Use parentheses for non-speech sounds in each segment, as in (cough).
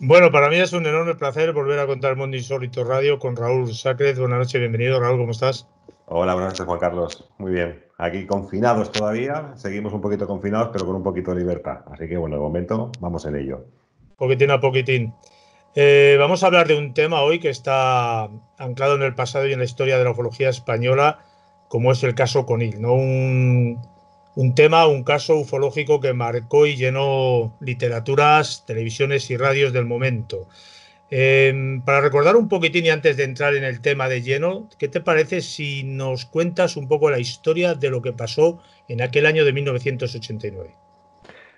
Bueno, para mí es un enorme placer volver a contar Mundo Insólito Radio con Raúl Sácrez. Buenas noches, bienvenido. Raúl, ¿cómo estás? Hola, buenas noches, Juan Carlos. Muy bien. Aquí confinados todavía, seguimos un poquito confinados, pero con un poquito de libertad. Así que bueno, de momento vamos en ello. Poquitín a poquitín. Eh, vamos a hablar de un tema hoy que está anclado en el pasado y en la historia de la ufología española, como es el caso Conil, ¿no? Un un tema, un caso ufológico que marcó y llenó literaturas, televisiones y radios del momento. Em, para recordar un poquitín y antes de entrar en el tema de lleno, ¿qué te parece si nos cuentas un poco la historia de lo que pasó en aquel año de 1989?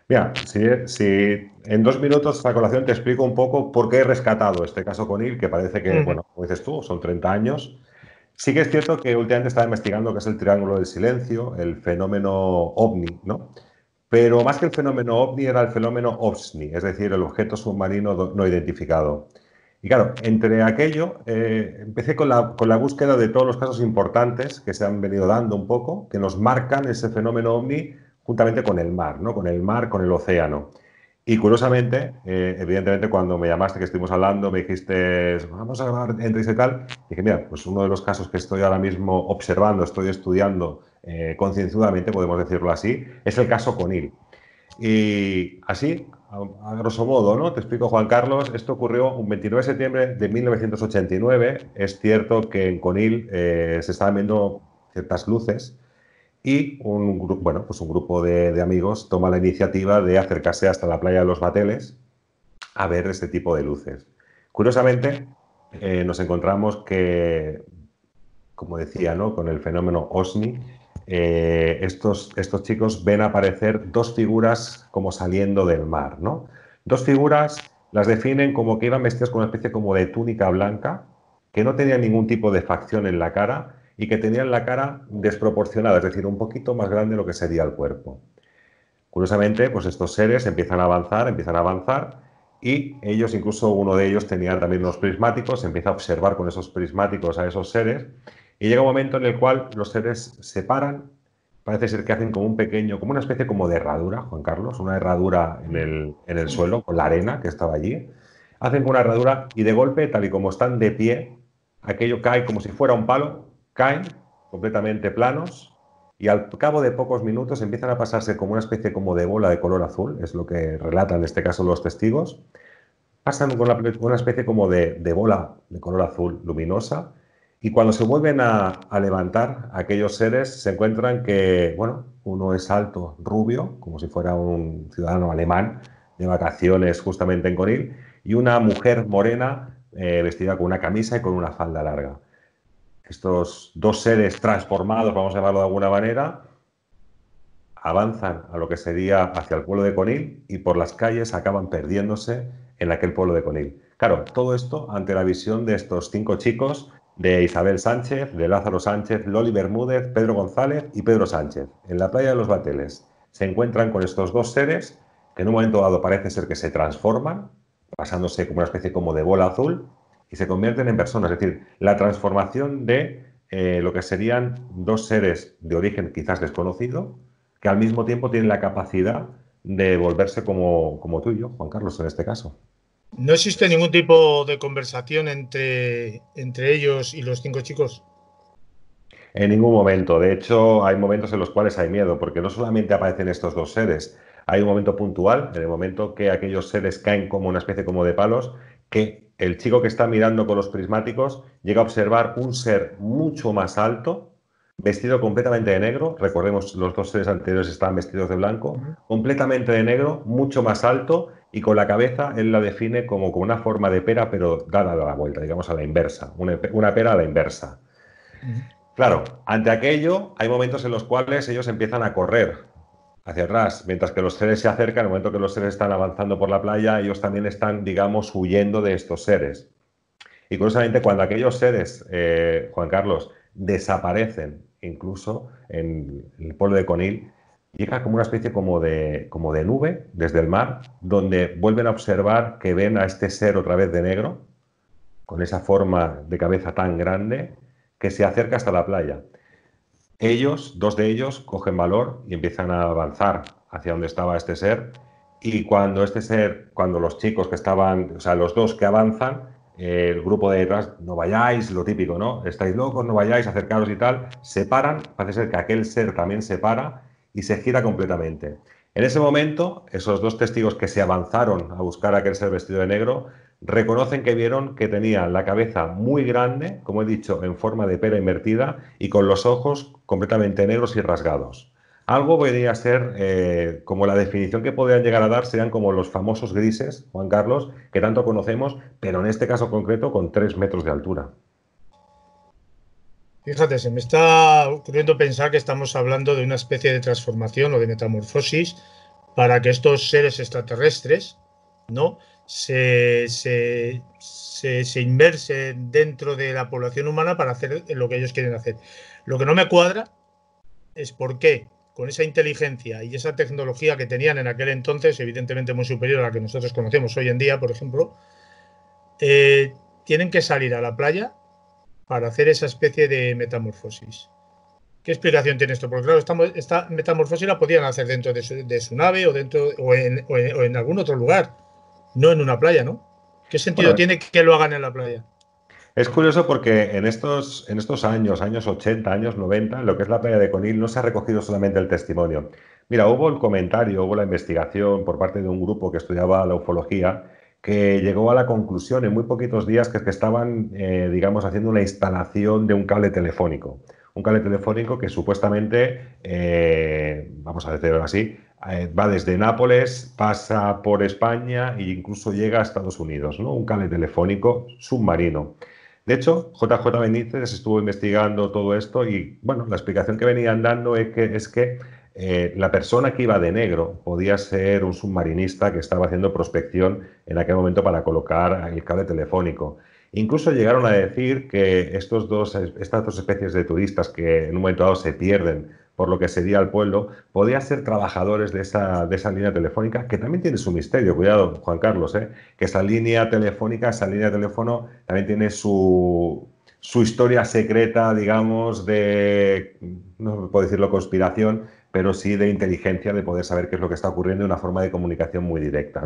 Mira, si, en dos minutos a colación te explico un poco por qué he rescatado este caso con él, que parece que, bueno, como dices tú, son 30 años, Sí que es cierto que últimamente estaba investigando qué es el triángulo del silencio, el fenómeno ovni, ¿no? Pero más que el fenómeno ovni era el fenómeno OVSNI, es decir, el objeto submarino no identificado. Y claro, entre aquello eh, empecé con la, con la, búsqueda de todos los casos importantes que se han venido dando un poco, que nos marcan ese fenómeno ovni juntamente con el mar, ¿no? Con el mar, con el océano. Y curiosamente, eh, evidentemente, cuando me llamaste, que estuvimos hablando, me dijiste, vamos a grabar entrevista y tal, dije, mira, pues uno de los casos que estoy ahora mismo observando, estoy estudiando eh, concienzudamente, podemos decirlo así, es el caso Conil. Y así, a, grosso modo, ¿no? Te explico, Juan Carlos, esto ocurrió un 29 de septiembre de 1989. Es cierto que en Conil eh, se estaban viendo ciertas luces y un, bueno, pues un grupo de, amigos toma la iniciativa de acercarse hasta la playa de los Bateles a ver este tipo de luces. Curiosamente, eh, nos encontramos que, como decía, con el fenómeno OSNI, eh, estos, estos chicos ven aparecer dos figuras como saliendo del mar. ¿no? Dos figuras las definen como que iban vestidas con una especie como de túnica blanca, que no tenía ningún tipo de facción en la cara y que tenían la cara desproporcionada, es decir, un poquito más grande de lo que sería el cuerpo. Curiosamente, pues estos seres empiezan a avanzar, empiezan a avanzar y ellos, incluso uno de ellos tenía también unos prismáticos, empieza a observar con esos prismáticos a esos seres y llega un momento en el cual los seres se paran, parece ser que hacen como un pequeño, como una especie como de herradura, Juan Carlos, una herradura en el, en el suelo con la arena que estaba allí, hacen una herradura y de golpe, tal y como están de pie, aquello cae como si fuera un palo caen completamente planos y al cabo de pocos minutos empiezan a pasarse como una especie como de bola de color azul, es lo que relatan en este caso los testigos, pasan con una especie como de, de bola de color azul luminosa y cuando se vuelven a, levantar aquellos seres se encuentran que, bueno, uno es alto, rubio, como si fuera un ciudadano alemán de vacaciones justamente en Coril, y una mujer morena eh, vestida con una camisa y con una falda larga estos dos seres transformados, vamos a llamarlo de alguna manera, avanzan a lo que sería hacia el pueblo de Conil y por las calles acaban perdiéndose en aquel pueblo de Conil. Claro, todo esto ante la visión de estos cinco chicos, de Isabel Sánchez, de Lázaro Sánchez, Loli Bermúdez, Pedro González y Pedro Sánchez, en la playa de los Bateles. Se encuentran con estos dos seres que en un momento dado parece ser que se transforman, pasándose como una especie como de bola azul, y se convierten en personas. Es decir, la transformación de eh, lo que serían dos seres de origen quizás desconocido, que al mismo tiempo tienen la capacidad de volverse como, como tú y yo, Juan Carlos, en este caso. ¿No existe ningún tipo de conversación entre, entre ellos y los cinco chicos? En ningún momento. De hecho, hay momentos en los cuales hay miedo, porque no solamente aparecen estos dos seres, hay un momento puntual, en el momento que aquellos seres caen como una especie como de palos que el chico que está mirando con los prismáticos llega a observar un ser mucho más alto, vestido completamente de negro, recordemos los dos seres anteriores estaban vestidos de blanco, completamente de negro, mucho más alto y con la cabeza él la define como una forma de pera pero dada a la vuelta, digamos a la inversa, una, pera a la inversa. Claro, ante aquello hay momentos en los cuales ellos empiezan a correr, hacia atrás. Mientras que los seres se acercan, en el momento que los seres están avanzando por la playa, ellos también están, digamos, huyendo de estos seres. Y curiosamente, cuando aquellos seres, eh, Juan Carlos, desaparecen, incluso en el pueblo de Conil, llega como una especie como de, como de nube desde el mar, donde vuelven a observar que ven a este ser otra vez de negro, con esa forma de cabeza tan grande, que se acerca hasta la playa ellos, dos de ellos, cogen valor y empiezan a avanzar hacia donde estaba este ser. Y cuando este ser, cuando los chicos que estaban, o sea, los dos que avanzan, el grupo de detrás, no vayáis, lo típico, ¿no? Estáis locos, no vayáis, acercaros y tal, se paran, parece ser que aquel ser también se para y se gira completamente. En ese momento, esos dos testigos que se avanzaron a buscar a aquel ser vestido de negro, reconocen que vieron que tenía la cabeza muy grande, como he dicho, en forma de pera invertida y con los ojos completamente negros y rasgados. Algo podría ser, eh, como la definición que podrían llegar a dar, serían como los famosos grises, Juan Carlos, que tanto conocemos, pero en este caso concreto con tres metros de altura. Fíjate, se me está ocurriendo pensar que estamos hablando de una especie de transformación o de metamorfosis para que estos seres extraterrestres, ¿no? se, se, dentro de la población humana para hacer lo que ellos quieren hacer. Lo que no me cuadra es por qué con esa inteligencia y esa tecnología que tenían en aquel entonces, evidentemente muy superior a la que nosotros conocemos hoy en día, por ejemplo, eh, tienen que salir a la playa para hacer esa especie de metamorfosis. ¿Qué explicación tiene esto? Porque claro, esta, metamorfosis la podían hacer dentro de su, nave o, dentro, o en algún otro lugar no en una playa, ¿no? ¿Qué sentido tiene que lo hagan en la playa? Es curioso porque en estos, en estos años, años 80, años 90, lo que es la playa de Conil no se ha recogido solamente el testimonio. Mira, hubo el comentario, hubo la investigación por parte de un grupo que estudiaba la ufología que llegó a la conclusión en muy poquitos días que, estaban, eh, digamos, haciendo una instalación de un cable telefónico. Un cable telefónico que supuestamente, eh, vamos a decirlo así, eh, va desde Nápoles, pasa por España e incluso llega a Estados Unidos, ¿no? Un cable telefónico submarino. De hecho, JJ Benítez estuvo investigando todo esto y, bueno, la explicación que venían dando es que, eh, la persona que iba de negro podía ser un submarinista que estaba haciendo prospección en aquel momento para colocar el cable telefónico. Incluso llegaron a decir que estos dos, estas dos especies de turistas que en un momento dado se pierden por lo que sería el pueblo, podía ser trabajadores de esa, línea telefónica, que también tiene su misterio, cuidado, Juan Carlos, ¿eh? que esa línea telefónica, esa línea de teléfono, también tiene su, historia secreta, digamos, de, no puedo decirlo conspiración, pero sí de inteligencia, de poder saber qué es lo que está ocurriendo, una forma de comunicación muy directa,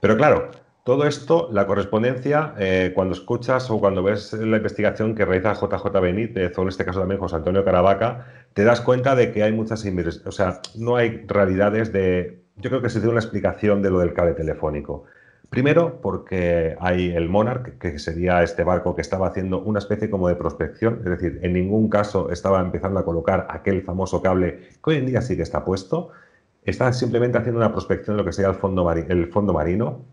Pero claro, todo esto, la correspondencia, eh, cuando escuchas o cuando ves la investigación que realiza JJ Benítez, o en este caso también José Antonio Caravaca, te das cuenta de que hay muchas o sea, no hay realidades de... Yo creo que se dio una explicación de lo del cable telefónico. Primero, porque hay el Monarch, que sería este barco que estaba haciendo una especie como de prospección, es decir, en ningún caso estaba empezando a colocar aquel famoso cable que hoy en día sí que está puesto, está simplemente haciendo una prospección de lo que sería fondo, el fondo marino,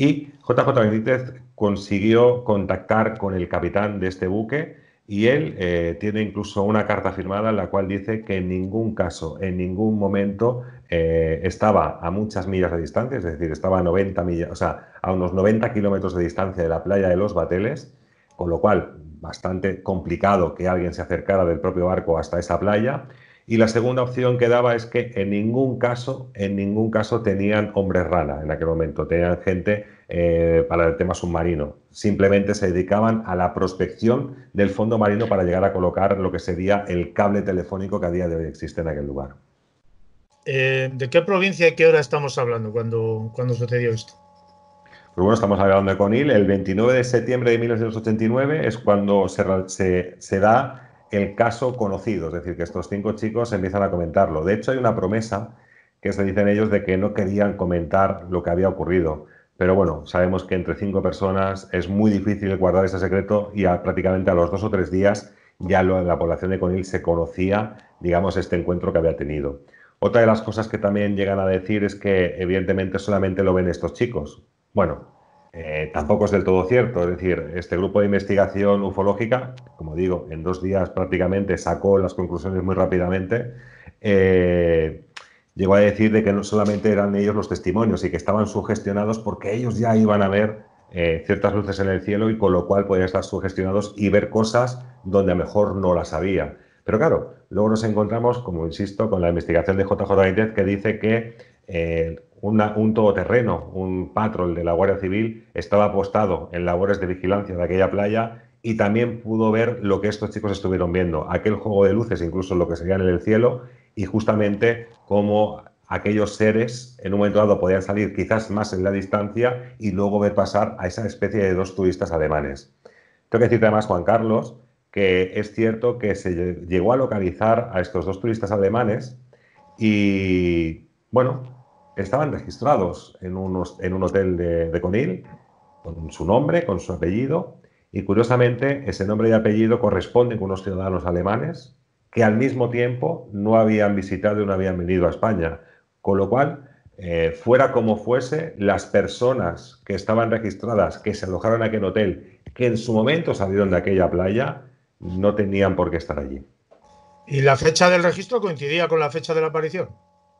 y JJ Benítez consiguió contactar con el capitán de este buque y él eh, tiene incluso una carta firmada en la cual dice que en ningún caso, en ningún momento eh, estaba a muchas millas de distancia, es decir, estaba a 90 millas, o sea, a unos 90 kilómetros de distancia de la playa de los Bateles, con lo cual bastante complicado que alguien se acercara del propio barco hasta esa playa y la segunda opción que daba es que en ningún caso, en ningún caso tenían hombres rana en aquel momento, tenían gente eh, para el tema submarino. Simplemente se dedicaban a la prospección del fondo marino para llegar a colocar lo que sería el cable telefónico que a día de hoy existe en aquel lugar. Eh, ¿De qué provincia y qué hora estamos hablando cuando, cuando sucedió esto? Pues bueno, estamos hablando de Conil. El 29 de septiembre de 1989 es cuando se da el caso conocido, es decir, que estos cinco chicos empiezan a comentarlo. De hecho, hay una promesa que se dicen ellos de que no querían comentar lo que había ocurrido. Pero bueno, sabemos que entre cinco personas es muy difícil guardar ese secreto y prácticamente a los dos o tres días ya lo, la población de Conil se conocía, digamos, este encuentro que había tenido. Otra de las cosas que también llegan a decir es que evidentemente solamente lo ven estos chicos. Bueno, eh, tampoco es del todo cierto, es decir, este grupo de investigación ufológica, como digo, en dos días prácticamente sacó las conclusiones muy rápidamente, eh, llegó a decir de que no solamente eran ellos los testimonios y que estaban sugestionados porque ellos ya iban a ver eh, ciertas luces en el cielo y con lo cual podían estar sugestionados y ver cosas donde a mejor no las había. Pero claro, luego nos encontramos, como insisto, con la investigación de JJ que dice que un todoterreno, un patrol de la Guardia Civil, estaba apostado en labores de vigilancia de aquella playa y también pudo ver lo que estos chicos estuvieron viendo, aquel juego de luces, incluso lo que serían en el cielo, y justamente cómo aquellos seres en un momento dado podían salir quizás más en la distancia y luego ver pasar a esa especie de dos turistas alemanes. Tengo que decirte además, Juan Carlos, que es cierto que se llegó a localizar a estos dos turistas alemanes y, bueno, estaban registrados en, en un hotel de, Conil, con su nombre, con su apellido, y curiosamente ese nombre y apellido corresponden con unos ciudadanos alemanes que al mismo tiempo no habían visitado y no habían venido a España. Con lo cual, eh, fuera como fuese, las personas que estaban registradas, que se alojaron en aquel hotel, que en su momento salieron de aquella playa, no tenían por qué estar allí. ¿Y la fecha del registro coincidía con la fecha de la aparición?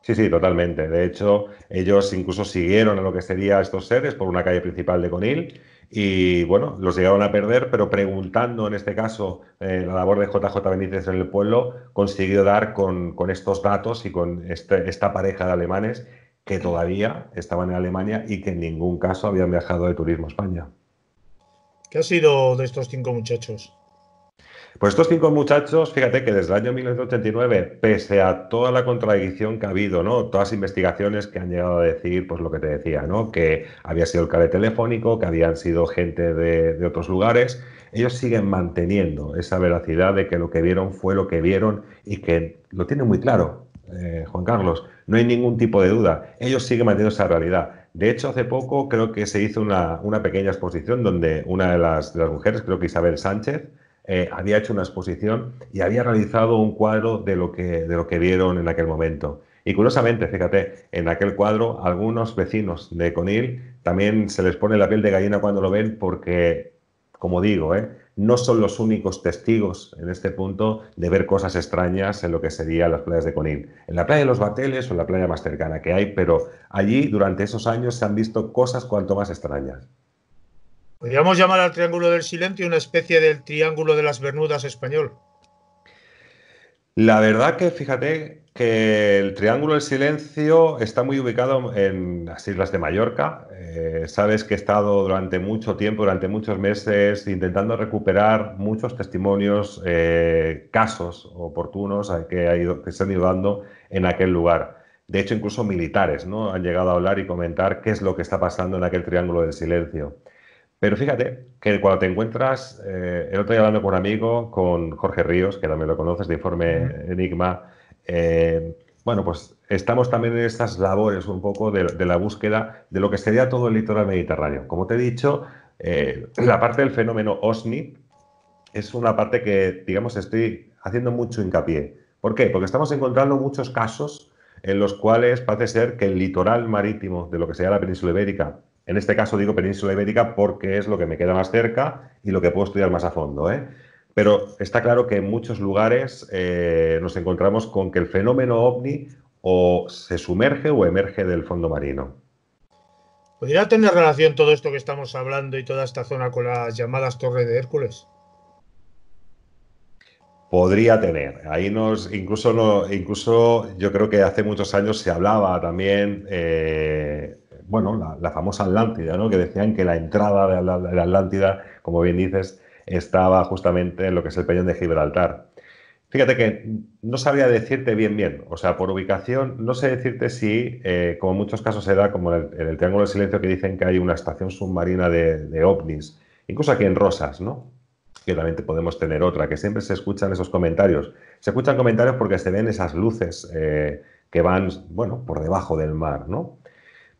Sí, sí, totalmente. De hecho, ellos incluso siguieron a lo que sería estos seres por una calle principal de Conil y, bueno, los llegaron a perder, pero preguntando, en este caso, eh, la labor de JJ Benítez en el pueblo, consiguió dar con, estos datos y con este, esta pareja de alemanes que todavía estaban en Alemania y que en ningún caso habían viajado de turismo a España. ¿Qué ha sido de estos cinco muchachos? Pues estos cinco muchachos, fíjate que desde el año 1989, pese a toda la contradicción que ha habido, ¿no? Todas las investigaciones que han llegado a decir, pues lo que te decía, ¿no? Que había sido el cable telefónico, que habían sido gente de, otros lugares, ellos siguen manteniendo esa veracidad de que lo que vieron fue lo que vieron y que lo tienen muy claro, eh, Juan Carlos. No hay ningún tipo de duda. Ellos siguen manteniendo esa realidad. De hecho, hace poco creo que se hizo una, pequeña exposición donde una de las mujeres, creo que Isabel Sánchez, eh, había hecho una exposición y había realizado un cuadro de lo, que, de lo que vieron en aquel momento. Y curiosamente, fíjate, en aquel cuadro algunos vecinos de Conil también se les pone la piel de gallina cuando lo ven porque, como digo, eh, no son los únicos testigos en este punto de ver cosas extrañas en lo que serían las playas de Conil. En la playa de los Bateles o en la playa más cercana que hay, pero allí durante esos años se han visto cosas cuanto más extrañas. Podríamos llamar al Triángulo del Silencio una especie del Triángulo de las Bernudas español. La verdad que fíjate que el Triángulo del Silencio está muy ubicado en las islas de Mallorca. Eh, sabes que he estado durante mucho tiempo, durante muchos meses, intentando recuperar muchos testimonios, eh, casos oportunos que, que se han ido dando en aquel lugar. De hecho, incluso militares ¿no? han llegado a hablar y comentar qué es lo que está pasando en aquel Triángulo del Silencio. Pero fíjate que cuando te encuentras, eh, el otro día hablando con un amigo, con Jorge Ríos, que también lo conoces de Informe Enigma, eh, bueno, pues estamos también en estas labores un poco de, la búsqueda de lo que sería todo el litoral mediterráneo. Como te he dicho, eh, la parte del fenómeno OSNI es una parte que, digamos, estoy haciendo mucho hincapié. ¿Por qué? Porque estamos encontrando muchos casos en los cuales parece ser que el litoral marítimo de lo que sería la península ibérica en este caso digo península ibérica porque es lo que me queda más cerca y lo que puedo estudiar más a fondo. ¿eh? Pero está claro que en muchos lugares eh, nos encontramos con que el fenómeno ovni o se sumerge o emerge del fondo marino. ¿Podría tener relación todo esto que estamos hablando y toda esta zona con las llamadas Torres de Hércules? Podría tener. Ahí nos, incluso, incluso yo creo que hace muchos años se hablaba también eh, bueno, la, famosa Atlántida, ¿no? que decían que la entrada de la, Atlántida, como bien dices, estaba justamente en lo que es el peñón de Gibraltar. Fíjate que no sabría decirte bien, bien, o sea, por ubicación, no sé decirte si, eh, como en muchos casos se da, como en el, Triángulo del Silencio, que dicen que hay una estación submarina de, ovnis, incluso aquí en Rosas, ¿no? que también podemos tener otra, que siempre se escuchan esos comentarios. Se escuchan comentarios porque se ven esas luces eh, que van, bueno, por debajo del mar, ¿no?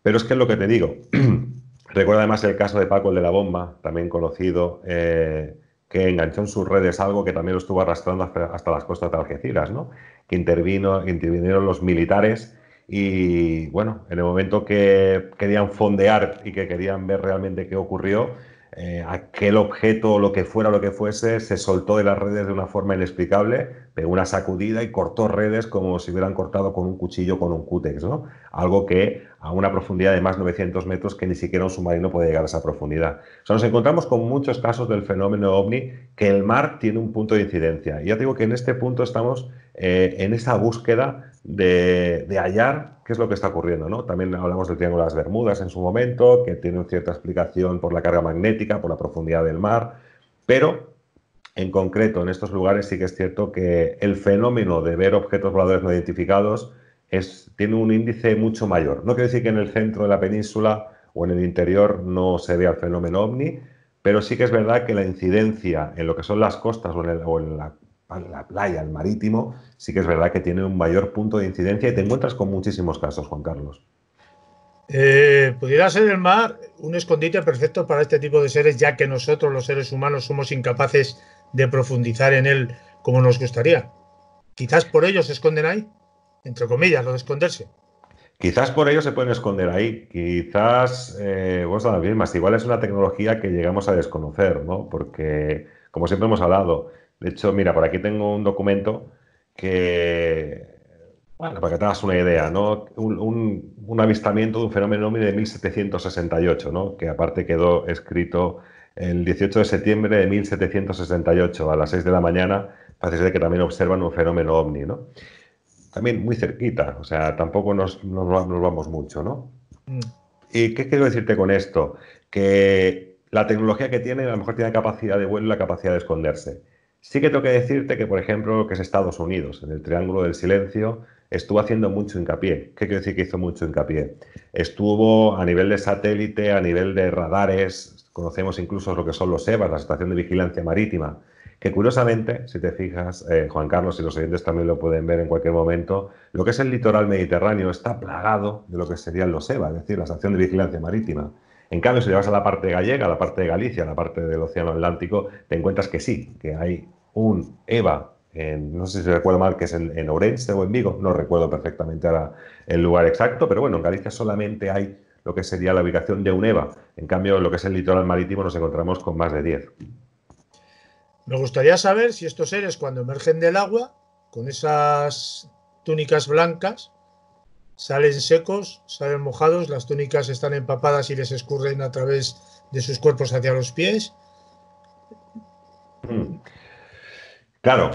Pero es que es lo que te digo. (clears throat) recuerda además el caso de Paco, el de la bomba, también conocido, eh, que enganchó en sus redes algo que también lo estuvo arrastrando hasta las costas de Algeciras, ¿no? Que intervino, intervinieron los militares y, bueno, en el momento que querían fondear y que querían ver realmente qué ocurrió, eh, aquel objeto, lo que fuera, lo que fuese, se soltó de las redes de una forma inexplicable, pegó una sacudida y cortó redes como si hubieran cortado con un cuchillo, con un cútex, ¿no? Algo que a una profundidad de más de 900 metros que ni siquiera un submarino puede llegar a esa profundidad. O nos encontramos con muchos casos del fenómeno ovni que el mar tiene un punto de incidencia. Y ya digo que en este punto estamos eh, en esa búsqueda de, hallar qué es lo que está ocurriendo. ¿no? También hablamos del Triángulo de las Bermudas en su momento, que tiene cierta explicación por la carga magnética, por la profundidad del mar, pero en concreto en estos lugares sí que es cierto que el fenómeno de ver objetos voladores no identificados tiene un índice mucho mayor. No quiere decir que en el centro de la península o en el interior no se vea el fenómeno ovni, pero sí que es verdad que la incidencia en lo que son las costas o en la la playa, al marítimo, sí que es verdad que tiene un mayor punto de incidencia y te encuentras con muchísimos casos, Juan Carlos. Eh, pudiera ser el mar un escondite perfecto para este tipo de seres, ya que nosotros los seres humanos somos incapaces de profundizar en él como nos gustaría. Quizás por ello se esconden ahí, entre comillas, lo de esconderse. Quizás por ello se pueden esconder ahí. Quizás, eh, vos también, más igual es una tecnología que llegamos a desconocer, ¿no? Porque, como siempre hemos hablado, de hecho, mira, por aquí tengo un documento que, bueno, para que te hagas una idea, ¿no? Un, avistamiento de un fenómeno de 1768, ¿no? Que aparte quedó escrito el 18 de septiembre de 1768 a las 6 de la mañana, parece que también observan un fenómeno ovni, ¿no? También muy cerquita, o sea, tampoco nos, nos, vamos mucho, ¿no? Mm. ¿Y qué quiero decirte con esto? Que la tecnología que tiene a lo mejor tiene capacidad de vuelo y la capacidad de esconderse. Sí que tengo que decirte que, por ejemplo, que es Estados Unidos, en el Triángulo del Silencio, estuvo haciendo mucho hincapié. ¿Qué quiere decir que hizo mucho hincapié? Estuvo a nivel de satélite, a nivel de radares, conocemos incluso lo que son los EVAs, la Estación de Vigilancia Marítima, que curiosamente, si te fijas, eh, Juan Carlos y los oyentes también lo pueden ver en cualquier momento, lo que es el litoral mediterráneo está plagado de lo que serían los EVA, es decir, la Estación de Vigilancia Marítima. En cambio, si llevas a la parte gallega, a la parte de Galicia, a la parte del Océano Atlántico, te encuentras que sí, que hay un EVA, no sé si recuerdo mal, que es en, en Orense o en Vigo, no recuerdo perfectamente ahora el lugar exacto, pero bueno, en Galicia solamente hay lo que sería la ubicación de un EVA. En cambio, en lo que es el litoral marítimo nos encontramos con más de 10. Me gustaría saber si estos seres cuando emergen del agua, con esas túnicas blancas, salen secos, salen mojados, las túnicas están empapadas y les escurren a través de sus cuerpos hacia los pies. Hmm. Claro,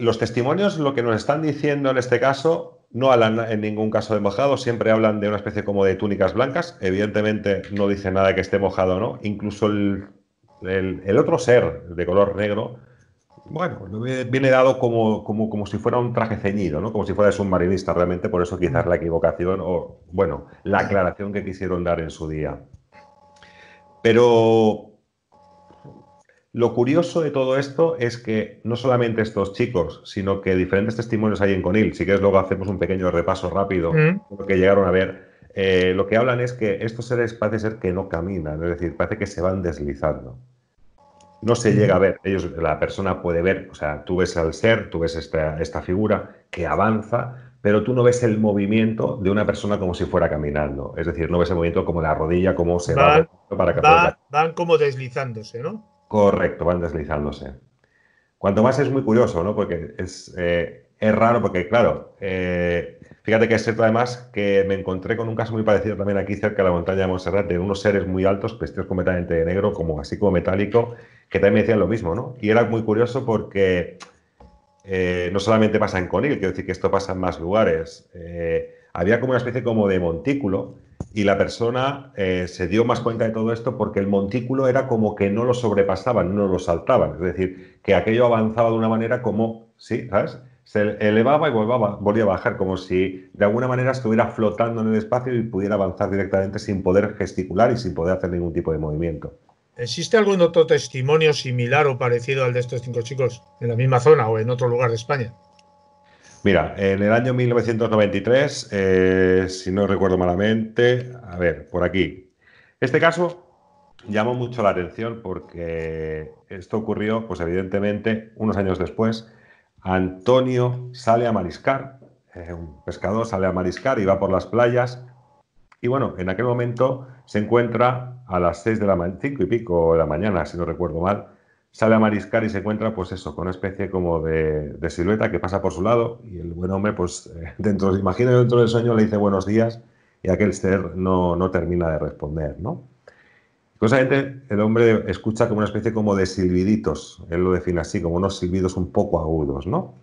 los testimonios lo que nos están diciendo en este caso no hablan en ningún caso de mojado, siempre hablan de una especie como de túnicas blancas, evidentemente no dice nada que esté mojado, ¿no? Incluso el, el otro ser de color negro bueno, viene dado como, como, si fuera un traje ceñido, ¿no? Como si fuera de submarinista realmente, por eso quizás mm. la equivocación o, bueno, la mm. aclaración que quisieron dar en su día. Pero lo curioso de todo esto es que no solamente estos chicos, sino que diferentes testimonios hay en Conil. Si quieres, luego hacemos un pequeño repaso rápido porque mm. lo que llegaron a ver. Eh, lo que hablan es que estos seres parece ser que no caminan, es decir, parece que se van deslizando no se llega a ver. Ellos, la persona puede ver, o sea, tú ves al ser, tú ves esta, esta figura que avanza, pero tú no ves el movimiento de una persona como si fuera caminando. Es decir, no ves el movimiento como la rodilla, cómo se va para captar Van como deslizándose, ¿no? Correcto, van deslizándose. Cuanto más es muy curioso, ¿no? Porque es, eh, es raro, porque claro, eh, fíjate que es cierto además que me encontré con un caso muy parecido también aquí cerca de la montaña de Montserrat, de unos seres muy altos, vestidos completamente de negro, como así como metálico, que también decían lo mismo, ¿no? Y era muy curioso porque eh, no solamente pasa en Conil, quiero decir que esto pasa en más lugares. Eh, había como una especie como de montículo y la persona eh, se dio más cuenta de todo esto porque el montículo era como que no lo sobrepasaban, no lo saltaban. Es decir, que aquello avanzaba de una manera como, sí, ¿sabes? Se elevaba y volvía a bajar, como si de alguna manera estuviera flotando en el espacio y pudiera avanzar directamente sin poder gesticular y sin poder hacer ningún tipo de movimiento. ¿Existe algún otro testimonio similar o parecido al de estos cinco chicos en la misma zona o en otro lugar de España? Mira, en el año 1993, eh, si no recuerdo malamente, a ver, por aquí. Este caso llamó mucho la atención porque esto ocurrió, pues evidentemente, unos años después. Antonio sale a mariscar, eh, un pescador sale a mariscar y va por las playas y bueno, en aquel momento se encuentra a las 6 de la mañana, 5 y pico de la mañana, si no recuerdo mal, sale a mariscar y se encuentra, pues eso, con una especie como de, silueta que pasa por su lado y el buen hombre, pues (laughs) dentro, imagino dentro del sueño le dice buenos días y aquel ser no, termina de responder, ¿no? Curiosamente, el hombre escucha como una especie como de silbiditos, él lo define así, como unos silbidos un poco agudos, ¿no?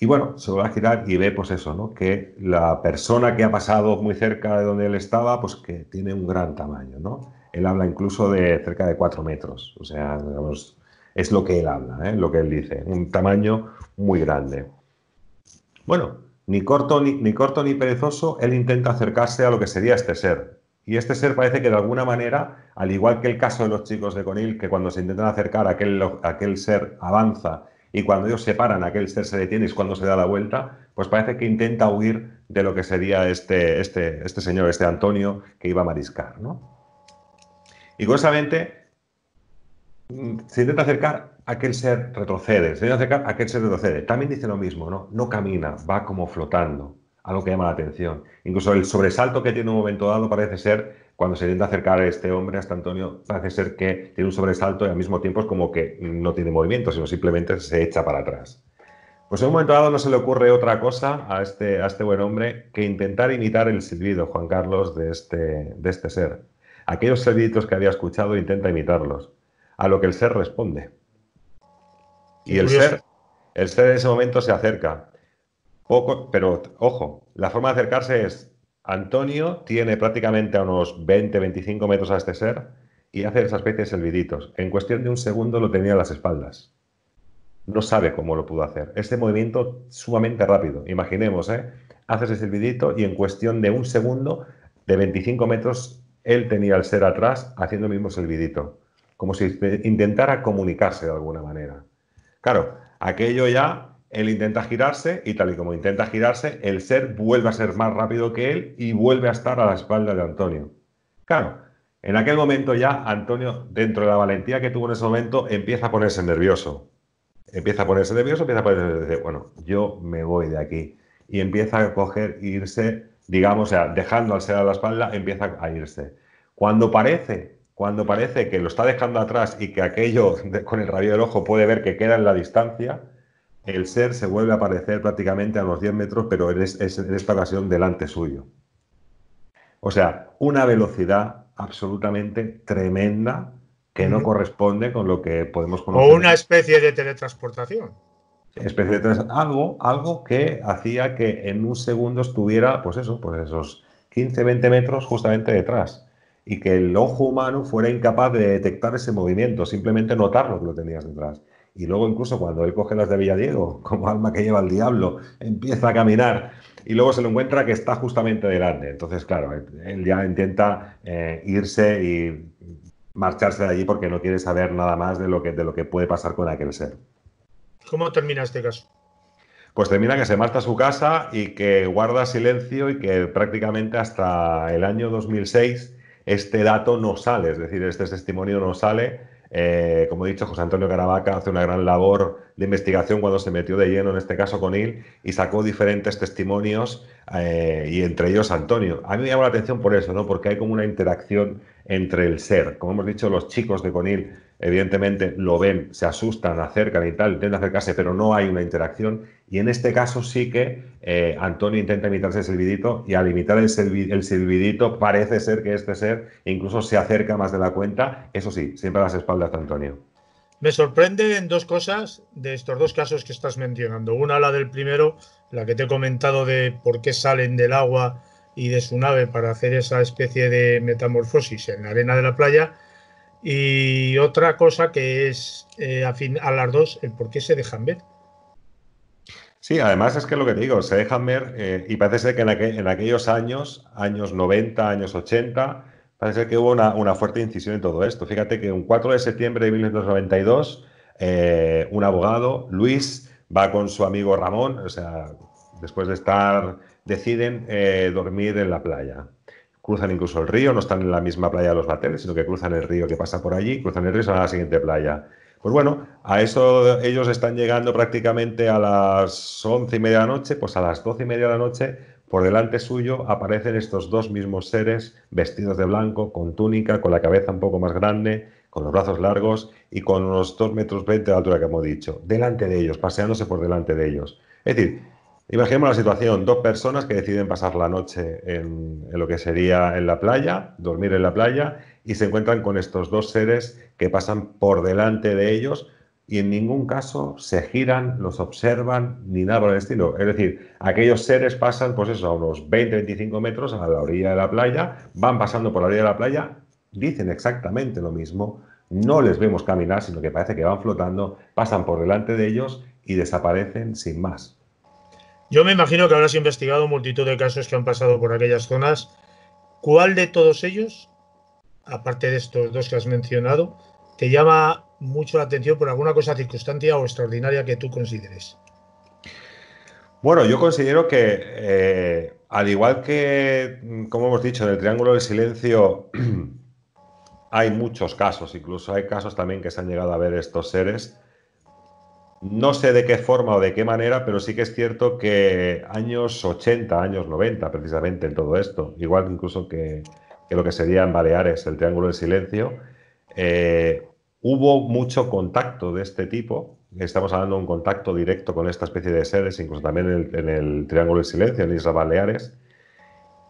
Y bueno, se va a girar y ve, pues eso, ¿no? Que la persona que ha pasado muy cerca de donde él estaba, pues que tiene un gran tamaño, ¿no? Él habla incluso de cerca de cuatro metros, o sea, es lo que él habla, ¿eh? lo que él dice, un tamaño muy grande. Bueno, ni corto ni, corto ni perezoso, él intenta acercarse a lo que sería este ser. Y este ser parece que de alguna manera, al igual que el caso de los chicos de Conil, que cuando se intentan acercar a aquel ser avanza y cuando ellos se paran, aquel ser se detiene y es cuando se da la vuelta, pues parece que intenta huir de lo que sería este, este, este señor, este Antonio, que iba a mariscar. ¿no? Y curiosamente, mm, se intenta acercar, a aquel ser retrocede, se intenta acercar, aquel ser retrocede. También dice lo mismo, ¿no? No camina, va como flotando, algo que llama la atención. Incluso el sobresalto que tiene en un momento dado parece ser cuando se intenta acercar a este hombre, hasta Antonio, parece ser que tiene un sobresalto y al mismo tiempo es como que no tiene movimiento, sino simplemente se echa para atrás. Pues en un momento dado no se le ocurre otra cosa a este, a este buen hombre que intentar imitar el silbido, Juan Carlos, de este, de este ser. Aquellos silbidos que había escuchado intenta imitarlos, a lo que el ser responde. Y el ser, el ser en ese momento se acerca. pero ojo, la forma de acercarse es Antonio tiene prácticamente a unos 20-25 metros a este ser y hace esas de selviditos. En cuestión de un segundo lo tenía a las espaldas. No sabe cómo lo pudo hacer. Este movimiento sumamente rápido. Imaginemos, ¿eh? Hace ese vidito y en cuestión de un segundo, de 25 metros, él tenía al ser atrás haciendo el mismo servidito. Como si intentara comunicarse de alguna manera. Claro, aquello ya él intenta girarse y tal y como intenta girarse, el ser vuelve a ser más rápido que él y vuelve a estar a la espalda de Antonio. Claro, en aquel momento ya Antonio, dentro de la valentía que tuvo en ese momento, empieza a ponerse nervioso. Empieza a ponerse nervioso, empieza a ponerse, bueno, yo me voy de aquí. Y empieza a coger, irse, digamos, o sea, dejando al ser a la espalda, empieza a irse. Cuando parece, cuando parece que lo está dejando atrás y que aquello (laughs) con el rabillo del ojo puede ver que queda en la distancia, el ser se vuelve a aparecer prácticamente a unos 10 metros, pero en, esta ocasión delante suyo. O sea, una velocidad absolutamente tremenda que no corresponde con lo que podemos conocer. O una especie de teletransportación. Especie de Algo, algo que hacía que en un segundo estuviera, pues eso, pues esos 15, 20 metros justamente detrás. Y que el ojo humano fuera incapaz de detectar ese movimiento, simplemente notarlo que lo tenías detrás y luego incluso cuando él coge las de Villadiego, (laughs) como alma que lleva el diablo, empieza a caminar y luego se lo encuentra que está justamente delante. Entonces, claro, él ya intenta eh, irse y marcharse de allí porque no quiere saber nada más de lo que, de lo que puede pasar con aquel ser. ¿Cómo termina este caso? Pues termina que se marcha a su casa y que guarda silencio y que prácticamente hasta el año 2006 este dato no sale, es decir, este testimonio no sale eh, como he dicho, José Antonio Caravaca hace una gran labor de investigación cuando se metió de lleno, en este caso con y sacó diferentes testimonios, eh, y entre ellos Antonio. A mí me llama la atención por eso, ¿no? porque hay como una interacción entre el ser. Como hemos dicho, los chicos de Conil evidentemente lo ven, se asustan, acercan y tal, intentan acercarse, pero no hay una interacción. Y en este caso sí que eh, Antonio intenta imitarse el silbidito y al imitar el, silbidito parece ser que este ser incluso se acerca más de la cuenta, eso sí, siempre a las espaldas de Antonio. Me sorprenden dos cosas de estos dos casos que estás mencionando. Una, la del primero, la que te he comentado de por qué salen del agua y de su nave para hacer esa especie de metamorfosis en la arena de la playa y otra cosa que es eh, a, las dos, el por qué se dejan ver. Sí, además es que lo que te digo, se dejan ver eh, y parece ser que en, aquellos años, años 90, años 80, parece ser que hubo una, fuerte incisión en todo esto. Fíjate que un 4 de septiembre de 1992, eh, un abogado, Luis, va con su amigo Ramón, o sea, después de estar, deciden dormir en la playa cruzan incluso el río, no están en la misma playa de los bateles, sino que cruzan el río que pasa por allí, cruzan el río y se van a la siguiente playa. Pues bueno, a eso ellos están llegando prácticamente a las once y media de la noche, pues a las doce y media de la noche, por delante suyo aparecen estos dos mismos seres vestidos de blanco, con túnica, con la cabeza un poco más grande, con los brazos largos y con unos dos metros veinte de altura que hemos dicho, delante de ellos, paseándose por delante de ellos. Es decir, Imaginemos la situación, dos personas que deciden pasar la noche en, lo que sería en la playa, dormir en la playa, y se encuentran con estos dos seres que pasan por delante de ellos y en ningún caso se giran, los observan, ni nada por el estilo. Es decir, aquellos seres pasan, pues eso, a unos 20-25 metros a la orilla de la playa, van pasando por la orilla de la playa, dicen exactamente lo mismo, no les vemos caminar, sino que parece que van flotando, pasan por delante de ellos y desaparecen sin más. Yo me imagino que habrás investigado multitud de casos que han pasado por aquellas zonas. ¿Cuál de todos ellos, aparte de estos dos que has mencionado, te llama mucho la atención por alguna cosa circunstancia o extraordinaria que tú consideres? Bueno, yo considero que, eh, al igual que, mm, como hemos dicho, en el Triángulo del Silencio (clears throat) hay muchos casos, incluso hay casos también que se han llegado a ver estos seres no sé de qué forma o de qué manera, pero sí que es cierto que años 80, años 90, precisamente en todo esto, igual incluso que, lo que sería en Baleares, el Triángulo del Silencio, eh, hubo mucho contacto de este tipo. Estamos hablando de un contacto directo con esta especie de seres, incluso también en el, Triángulo del Silencio, en Isla Baleares.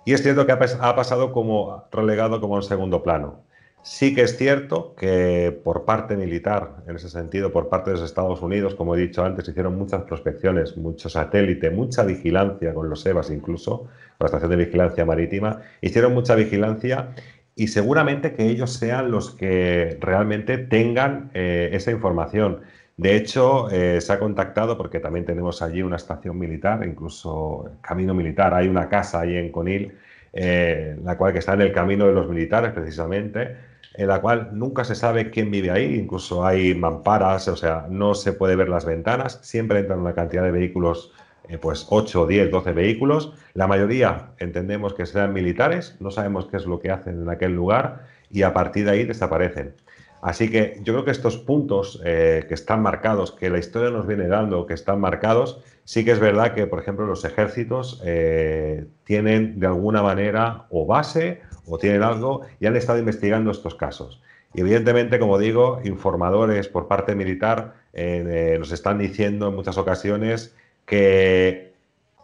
Y es cierto que ha, pasado como relegado como a un segundo plano. Sí que es cierto que por parte militar, en ese sentido, por parte de los Estados Unidos, como he dicho antes, hicieron muchas prospecciones, mucho satélite, mucha vigilancia con los EVAs incluso, con la Estación de Vigilancia Marítima, hicieron mucha vigilancia y seguramente que ellos sean los que realmente tengan eh, esa información. De hecho, eh, se ha contactado, porque también tenemos allí una estación militar, incluso camino militar, hay una casa ahí en Conil, eh, la cual que está en el camino de los militares precisamente en la cual nunca se sabe quién vive ahí, incluso hay mamparas, o sea, no se puede ver las ventanas, siempre entran una cantidad de vehículos, eh, pues 8, 10, 12 vehículos, la mayoría entendemos que sean militares, no sabemos qué es lo que hacen en aquel lugar y a partir de ahí desaparecen. Así que yo creo que estos puntos eh, que están marcados, que la historia nos viene dando, que están marcados, sí que es verdad que, por ejemplo, los ejércitos eh, tienen de alguna manera o base o tienen algo y han estado investigando estos casos. Y evidentemente, como digo, informadores por parte militar eh, nos están diciendo en muchas ocasiones que,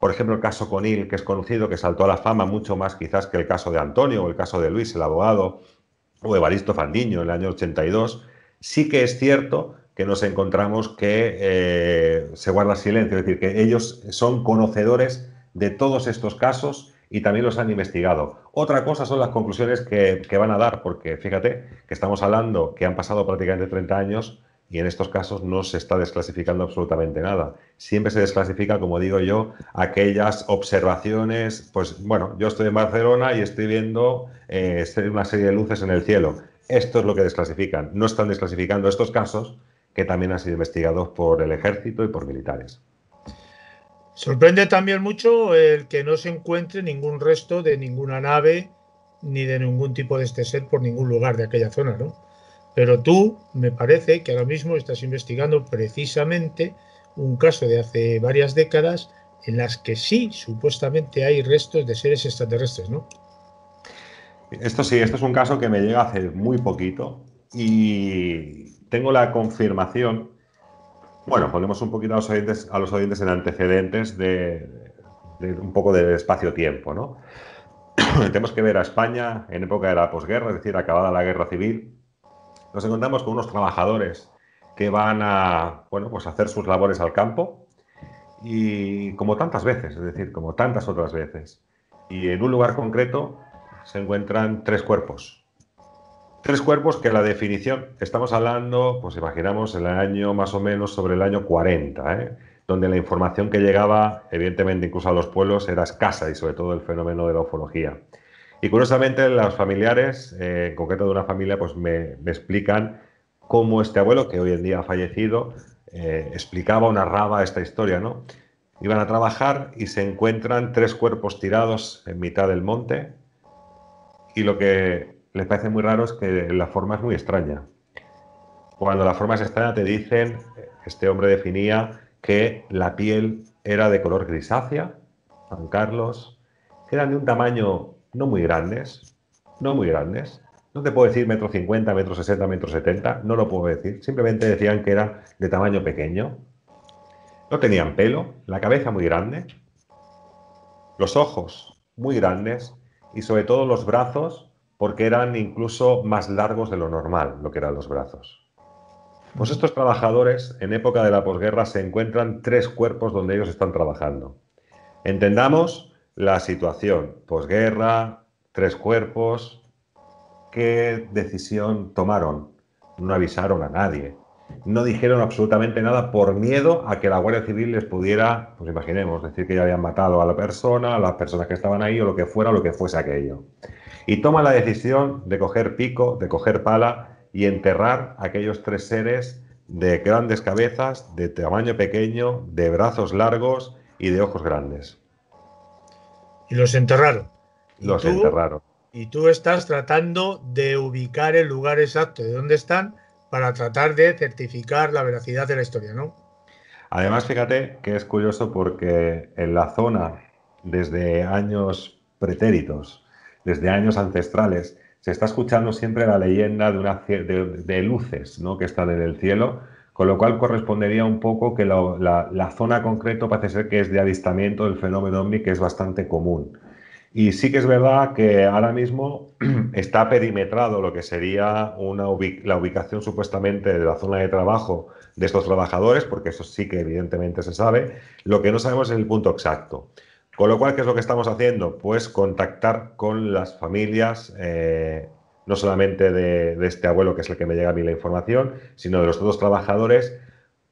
por ejemplo, el caso Conil, que es conocido, que saltó a la fama mucho más quizás que el caso de Antonio o el caso de Luis, el abogado, o de Evaristo Fandiño en el año 82, sí que es cierto que nos encontramos que eh, se guarda silencio, es decir, que ellos son conocedores de todos estos casos y también los han investigado. Otra cosa son las conclusiones que, van a dar, porque fíjate que estamos hablando que han pasado prácticamente 30 años y en estos casos no se está desclasificando absolutamente nada. Siempre se desclasifica, como digo yo, aquellas observaciones, pues bueno, yo estoy en Barcelona y estoy viendo eh, una serie de luces en el cielo. Esto es lo que desclasifican. No están desclasificando estos casos que también han sido investigados por el ejército y por militares. Sorprende también mucho el que no se encuentre ningún resto de ninguna nave ni de ningún tipo de este ser por ningún lugar de aquella zona, ¿no? Pero tú, me parece que ahora mismo estás investigando precisamente un caso de hace varias décadas en las que sí, supuestamente hay restos de seres extraterrestres, ¿no? Esto sí, esto es un caso que me llega hace muy poquito y tengo la confirmación bueno, ponemos un poquito a los oyentes, a los oyentes en antecedentes de, un poco de espacio-tiempo, ¿no? (clears throat) Tenemos que ver a España en época de la posguerra, es decir, acabada la guerra civil. Nos encontramos con unos trabajadores que van a, bueno, pues hacer sus labores al campo y como tantas veces, es decir, como tantas otras veces. Y en un lugar concreto se encuentran tres cuerpos, tres cuerpos que la definición, estamos hablando, pues imaginamos el año más o menos sobre el año 40, ¿eh? donde la información que llegaba, evidentemente incluso a los pueblos, era escasa y sobre todo el fenómeno de la ufología. Y curiosamente los familiares, eh, en concreto de una familia, pues me, explican cómo este abuelo, que hoy en día ha fallecido, eh, explicaba una raba esta historia, ¿no? Iban a trabajar y se encuentran tres cuerpos tirados en mitad del monte y lo que les parece muy raro es que la forma es muy extraña. Cuando la forma es extraña te dicen, este hombre definía que la piel era de color grisácea, San Carlos, que eran de un tamaño no muy grandes, no muy grandes. No te puedo decir metro cincuenta, metro sesenta, metro setenta, no lo puedo decir. Simplemente decían que era de tamaño pequeño. No tenían pelo, la cabeza muy grande, los ojos muy grandes y sobre todo los brazos porque eran incluso más largos de lo normal, lo que eran los brazos. Pues estos trabajadores en época de la posguerra se encuentran tres cuerpos donde ellos están trabajando. Entendamos la situación, posguerra, tres cuerpos, qué decisión tomaron. No avisaron a nadie, no dijeron absolutamente nada por miedo a que la Guardia Civil les pudiera, pues imaginemos, decir que ya habían matado a la persona, a las personas que estaban ahí o lo que fuera, lo que fuese aquello y toma la decisión de coger pico, de coger pala y enterrar a aquellos tres seres de grandes cabezas, de tamaño pequeño, de brazos largos y de ojos grandes. Y los enterraron. Los enterraron. Y tú estás tratando de ubicar el lugar exacto de dónde están para tratar de certificar la veracidad de la historia, ¿no? Además, fíjate que es curioso porque en la zona, desde años pretéritos, desde años ancestrales, se está escuchando siempre la leyenda de, luces ¿no? que están en el cielo, con lo cual correspondería un poco que la, zona concreta parece ser que es de avistamiento del fenómeno ovni, que es bastante común. Y sí que es verdad que ahora mismo (clears throat) está perimetrado lo que sería la ubicación supuestamente de la zona de trabajo de estos trabajadores, porque eso sí que evidentemente se sabe. Lo que no sabemos es el punto exacto. Con lo cual, ¿qué es lo que estamos haciendo? Pues contactar con las familias, eh, no solamente de, este abuelo, que es el que me llega a mí la información, sino de los otros trabajadores,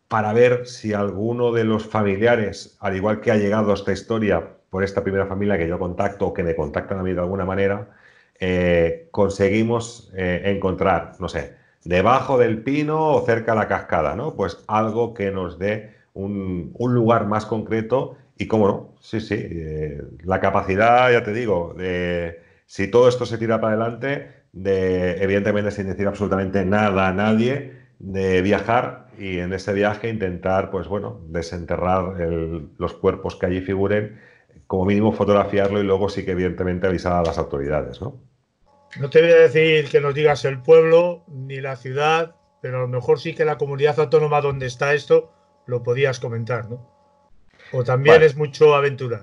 para ver si alguno de los familiares, al igual que ha llegado esta historia por esta primera familia que yo contacto o que me contactan a mí de alguna manera, eh, conseguimos eh, encontrar, no sé, debajo del pino o cerca de la cascada, ¿no? Pues algo que nos dé un lugar más concreto y cómo no, sí, sí, eh, la capacidad, ya te digo, de si todo esto se tira para adelante, de evidentemente sin decir absolutamente nada a nadie, de viajar y en ese viaje intentar, pues bueno, desenterrar los cuerpos que allí figuren, como mínimo fotografiarlo y luego sí que evidentemente avisar a las autoridades, ¿no? No te voy a decir que nos digas el pueblo ni la ciudad, pero a lo mejor sí que la comunidad autónoma donde está esto lo podías comentar, ¿no? O también es mucho aventurar.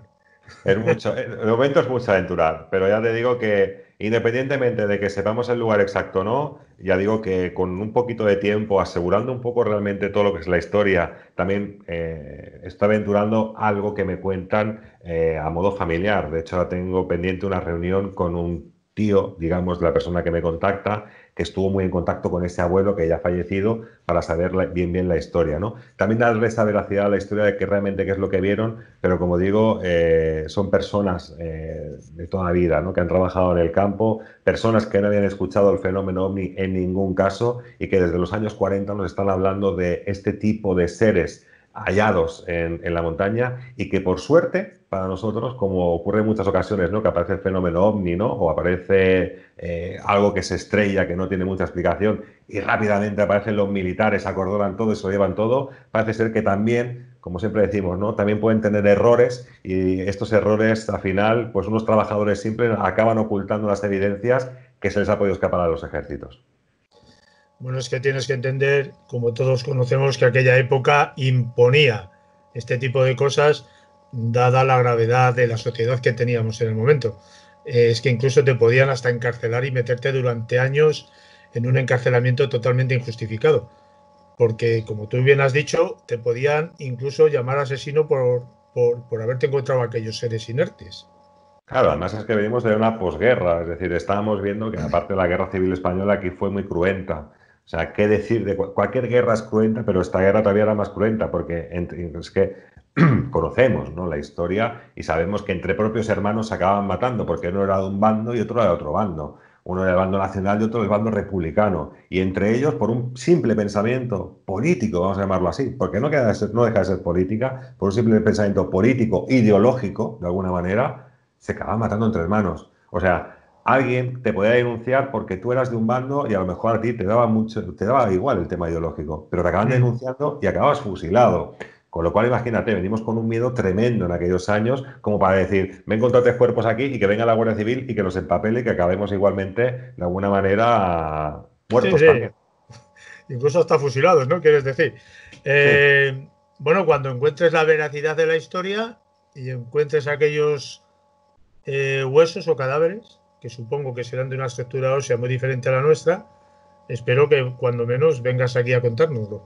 Es el eh, momento es mucho aventurar, pero ya te digo que independientemente de que sepamos el lugar exacto o no, ya digo que con un poquito de tiempo, asegurando un poco realmente todo lo que es la historia, también está eh, estoy aventurando algo que me cuentan eh, a modo familiar. De hecho, tengo pendiente una reunión con un tío, digamos, la persona que me contacta, estuvo muy en contacto con ese abuelo que ya ha fallecido para saber bien bien la historia, ¿no? También darle esa veracidad a la historia de que realmente qué es lo que vieron, pero como digo, eh, son personas eh, de toda vida, ¿no? Que han trabajado en el campo, personas que no habían escuchado el fenómeno ovni en ningún caso y que desde los años 40 nos están hablando de este tipo de seres hallados en, la montaña y que por suerte para nosotros, como ocurre en muchas ocasiones, ¿no? que aparece el fenómeno ovni ¿no? o aparece eh, algo que se estrella, que no tiene mucha explicación y rápidamente aparecen los militares, acordonan todo y se lo llevan todo, parece ser que también como siempre decimos, ¿no? También pueden tener errores y estos errores, al final, pues unos trabajadores simples acaban ocultando las evidencias que se les ha podido escapar a los ejércitos. Bueno, es que tienes que entender, como todos conocemos, que aquella época imponía este tipo de cosas, dada la gravedad de la sociedad que teníamos en el momento. Eh, es que incluso te podían hasta encarcelar y meterte durante años en un encarcelamiento totalmente injustificado. Porque, como tú bien has dicho, te podían incluso llamar asesino por, por, haberte encontrado aquellos seres inertes. Claro, además es que venimos de una posguerra, es decir, estábamos viendo que aparte de la guerra civil española aquí fue muy cruenta o sea, ¿qué decir de cualquier guerra es cruenta, pero esta guerra todavía era más cruenta, porque es que (clears throat) conocemos ¿no? la historia y sabemos que entre propios hermanos se acababan matando, porque uno era de un bando y otro era de otro bando. Uno era del bando nacional y otro del bando republicano. Y entre ellos, por un simple pensamiento político, vamos a llamarlo así, porque no, queda no deja de ser política, por un simple pensamiento político, ideológico, de alguna manera, se acababan matando entre hermanos. O sea, alguien te podía denunciar porque tú eras de un bando y a lo mejor a ti te daba mucho, te daba igual el tema ideológico, pero te acaban mm. denunciando y acabas fusilado. Con lo cual, imagínate, venimos con un miedo tremendo en aquellos años, como para decir, me con tres cuerpos aquí y que venga la Guardia Civil y que los empapele y que acabemos igualmente, de alguna manera, muertos Incluso hasta fusilados, ¿no? Quieres decir. Eh, bueno, cuando encuentres la veracidad de la historia y encuentres aquellos eh, huesos o cadáveres, que supongo que serán de una estructura ósea muy diferente a la nuestra, espero que cuando menos vengas aquí a contárnoslo.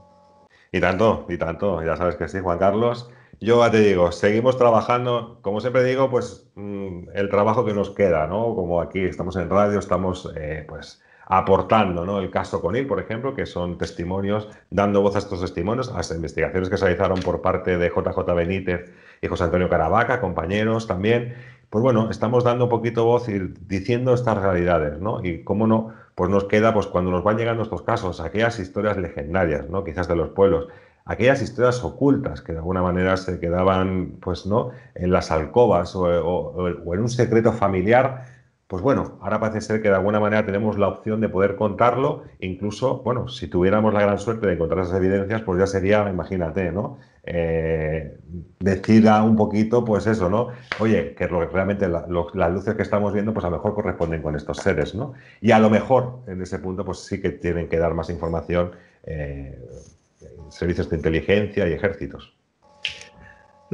Y tanto, y tanto, ya sabes que sí, Juan Carlos. Yo ya te digo, seguimos trabajando, como siempre digo, pues mm, el trabajo que nos queda, ¿no? Como aquí estamos en radio, estamos eh, pues aportando, ¿no? El caso con él... por ejemplo, que son testimonios, dando voz a estos testimonios, a las investigaciones que se realizaron por parte de JJ Benítez y José Antonio Caravaca, compañeros también, pues bueno, estamos dando un poquito voz y diciendo estas realidades, ¿no? Y cómo no, pues nos queda, pues cuando nos van llegando estos casos, aquellas historias legendarias, ¿no? Quizás de los pueblos, aquellas historias ocultas que de alguna manera se quedaban, pues, ¿no? En las alcobas o en un secreto familiar pues bueno, ahora parece ser que de alguna manera tenemos la opción de poder contarlo, incluso, bueno, si tuviéramos la gran suerte de encontrar esas evidencias, pues ya sería, imagínate, ¿no? Eh, decida un poquito, pues eso, ¿no? Oye, que realmente las luces que estamos viendo, pues a lo mejor corresponden con estos seres, ¿no? Y a lo mejor, en ese punto, pues sí que tienen que dar más información eh, servicios de inteligencia y ejércitos.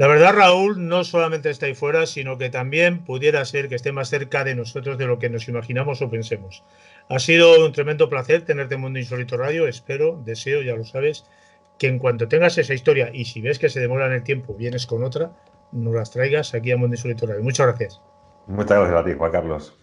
La verdad, Raúl, no solamente está ahí fuera, sino que también pudiera ser que esté más cerca de nosotros de lo que nos imaginamos o pensemos. Ha sido un tremendo placer tenerte en Mundo Insólito Radio. Espero, deseo, ya lo sabes, que en cuanto tengas esa historia y si ves que se demora en el tiempo, vienes con otra, nos las traigas aquí a Mundo Insólito Radio. Muchas gracias. Muchas gracias a ti, Juan Carlos.